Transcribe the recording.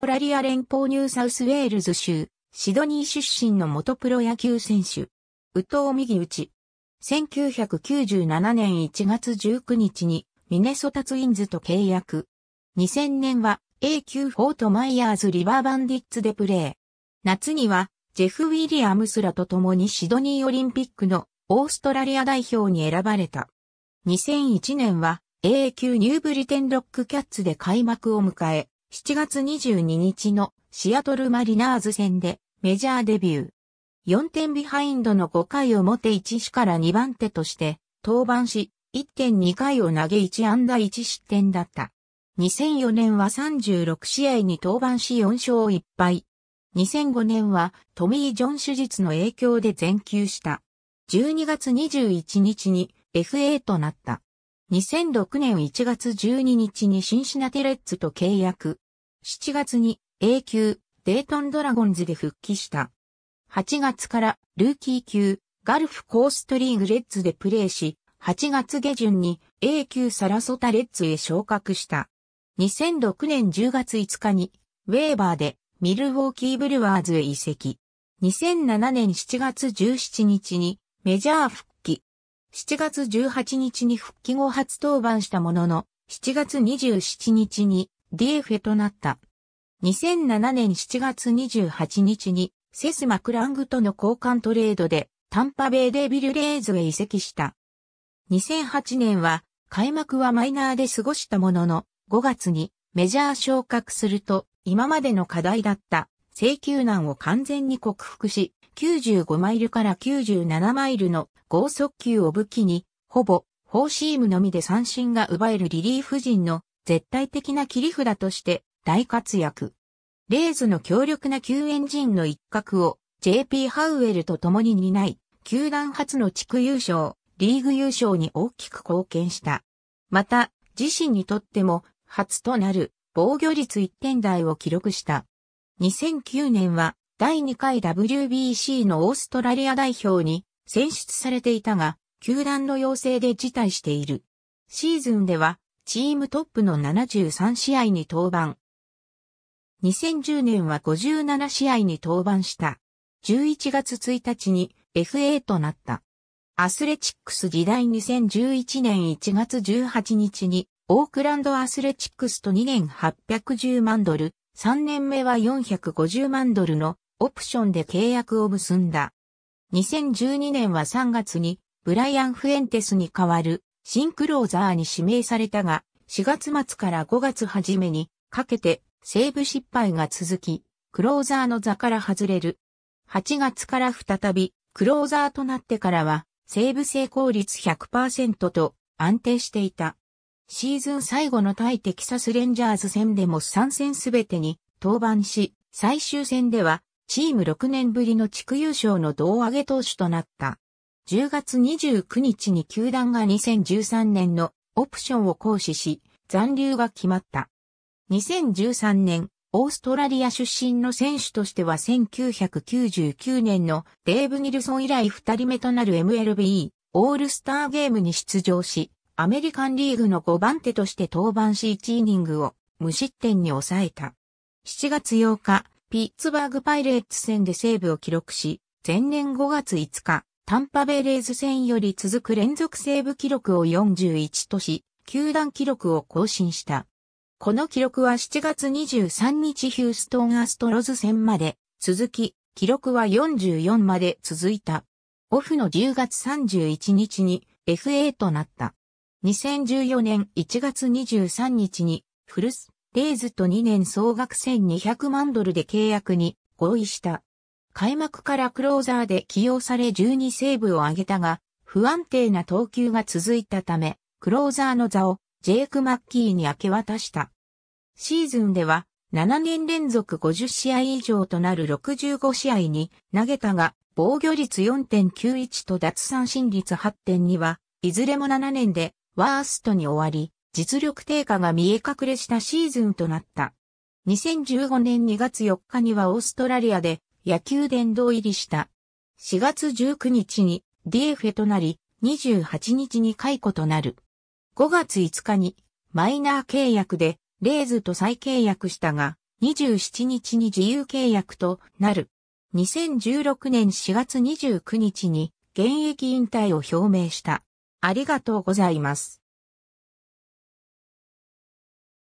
トラリア連邦ニューサウスウェールズ州、シドニー出身の元プロ野球選手。宇藤右打1997年1月19日にミネソタツインズと契約。2000年は A 級フォートマイヤーズリバーバンディッツでプレー。夏にはジェフ・ウィリアムスらと共にシドニーオリンピックのオーストラリア代表に選ばれた。2001年は A 級ニューブリテンロックキャッツで開幕を迎え、7月22日のシアトルマリナーズ戦でメジャーデビュー。4点ビハインドの5回表1死から2番手として登板し、1.2回を投げ1安打1失点だった。2004年は36試合に登板し4勝1敗。2005年はトミー・ジョン手術の影響で全休した。12月21日に FA となった。2006年1月12日にシンシナテレッツと契約。7月に A 級デートンドラゴンズで復帰した。8月からルーキー級ガルフコーストリーグレッツでプレーし、8月下旬に A 級サラソタレッツへ昇格した。2006年10月5日にウェーバーでミルウォーキーブルワーズへ移籍。2007年7月17日にメジャー復7月18日に復帰後初登板したものの、7月27日に DF となった。2007年7月28日にセスマクラングとの交換トレードでタンパベイデビルレーズへ移籍した。2008年は開幕はマイナーで過ごしたものの5月にメジャー昇格すると今までの課題だった請求難を完全に克服し、95マイルから97マイルの合速球を武器に、ほぼ、フォーシームのみで三振が奪えるリリーフ陣の絶対的な切り札として大活躍。レーズの強力な救援陣の一角を JP ハウエルと共に担い、球団初の地区優勝、リーグ優勝に大きく貢献した。また、自身にとっても初となる防御率1点台を記録した。2009年は第2回 WBC のオーストラリア代表に選出されていたが、球団の要請で辞退している。シーズンではチームトップの73試合に登板。2010年は57試合に登板した。11月1日に FA となった。アスレチックス時代2011年1月18日にオークランドアスレチックスと2年810万ドル、3年目は450万ドルのオプションで契約を結んだ。2012年は3月にブライアン・フエンテスに代わるシンクローザーに指名されたが、4月末から5月初めにかけてセーブ失敗が続き、クローザーの座から外れる。8月から再びクローザーとなってからは、セーブ成功率100%と安定していた。シーズン最後の対テキサスレンジャーズ戦でも3戦すべてに登板し、最終戦ではチーム6年ぶりの地区優勝の胴上げ投手となった。10月29日に球団が2013年のオプションを行使し、残留が決まった。2013年、オーストラリア出身の選手としては1999年のデーブ・ニルソン以来2人目となる MLB オールスターゲームに出場し、アメリカンリーグの5番手として登板し1イニングを無失点に抑えた。7月8日、ピッツバーグパイレーツ戦でセーブを記録し、前年5月5日、タンパベレーズ戦より続く連続セーブ記録を41とし、球団記録を更新した。この記録は7月23日ヒューストンアストロズ戦まで続き、記録は44まで続いた。オフの10月31日に FA となった。2014年1月23日に、フルス、レイズと2年総額1200万ドルで契約に合意した。開幕からクローザーで起用され12セーブを挙げたが、不安定な投球が続いたため、クローザーの座をジェイク・マッキーに明け渡した。シーズンでは7年連続50試合以上となる65試合に投げたが、防御率4.91と脱三振率8.2は、いずれも7年でワーストに終わり、実力低下が見え隠れしたシーズンとなった。2015年2月4日にはオーストラリアで野球殿堂入りした。4月19日に d f となり、28日に解雇となる。5月5日にマイナー契約でレーズと再契約したが、27日に自由契約となる。2016年4月29日に現役引退を表明した。ありがとうございます。